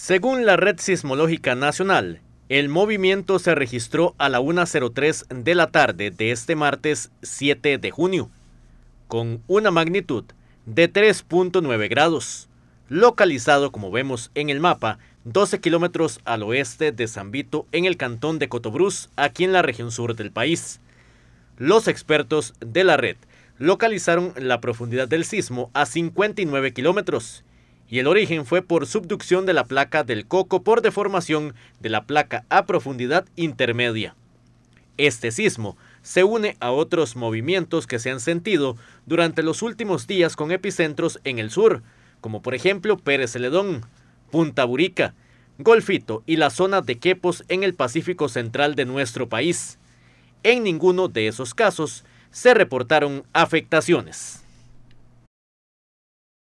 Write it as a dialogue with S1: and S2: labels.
S1: Según la Red Sismológica Nacional, el movimiento se registró a la 1.03 de la tarde de este martes 7 de junio, con una magnitud de 3.9 grados, localizado como vemos en el mapa, 12 kilómetros al oeste de San en el cantón de Cotobruz, aquí en la región sur del país. Los expertos de la red localizaron la profundidad del sismo a 59 kilómetros y el origen fue por subducción de la placa del coco por deformación de la placa a profundidad intermedia. Este sismo se une a otros movimientos que se han sentido durante los últimos días con epicentros en el sur, como por ejemplo Pérez Celedón, Punta Burica, Golfito y la zona de Quepos en el Pacífico Central de nuestro país. En ninguno de esos casos se reportaron afectaciones.